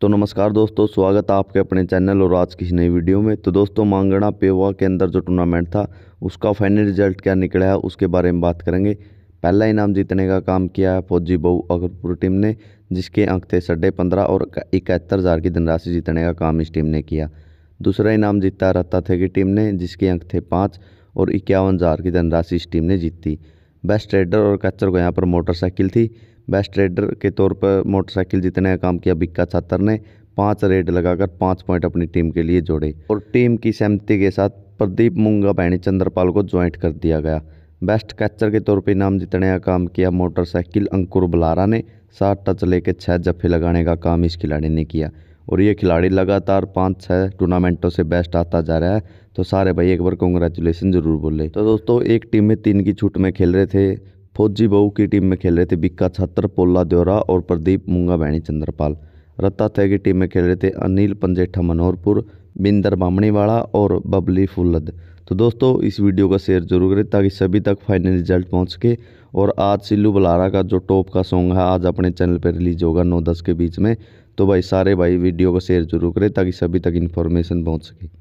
तो नमस्कार दोस्तों स्वागत है आपके अपने चैनल और आज की नई वीडियो में तो दोस्तों मांगणा पेवा के अंदर जो टूर्नामेंट था उसका फाइनल रिजल्ट क्या निकला है उसके बारे में बात करेंगे पहला इनाम जीतने का काम किया है फौजी बहू अगरपुर टीम ने जिसके अंक थे साढ़े पंद्रह और इकहत्तर हज़ार की धनराशि जीतने का काम इस टीम ने किया दूसरा इनाम जीता रत्ता थे की टीम ने जिसके अंक थे पाँच और इक्यावन हज़ार की धनराशि इस टीम ने जीती बेस्ट ट्रेडर और कैचर को यहाँ पर मोटरसाइकिल थी बेस्ट रेडर के तौर पर मोटरसाइकिल जीतने का काम किया बिक्का छात्र ने पाँच रेड लगाकर पाँच पॉइंट अपनी टीम के लिए जोड़े और टीम की सहमति के साथ प्रदीप मुंगा बैनी चंद्रपाल को ज्वाइंट कर दिया गया बेस्ट कैचर के तौर पर इनाम का काम किया मोटरसाइकिल अंकुर बलारा ने सात टच लेकर छः जफ्फे लगाने का काम इस खिलाड़ी ने किया और ये खिलाड़ी लगातार पाँच छः टूर्नामेंटों से बेस्ट आता जा रहा है तो सारे भाई एक बार कॉन्ग्रेचुलेसन जरूर बोले तो दोस्तों एक टीम में तीन की छूट में खेल रहे थे फौजी बहू की टीम में खेल रहे थे बिक्का छत्र पोला द्योरा और प्रदीप मुंगा बैणी चंद्रपाल रत्ता थे की टीम में खेल रहे थे अनिल पंजेठा मनोहरपुर बिंदर बामणीवाड़ा और बबली फुल्लद तो दोस्तों इस वीडियो का शेयर जरूर करें ताकि सभी तक फाइनल रिजल्ट पहुंच सके और आज सिल्लू बलारा का जो टॉप का सॉन्ग है आज अपने चैनल पर रिलीज होगा नौ दस के बीच में तो भाई सारे भाई वीडियो का शेयर जरूर करें ताकि सभी तक इन्फॉर्मेशन पहुँच सके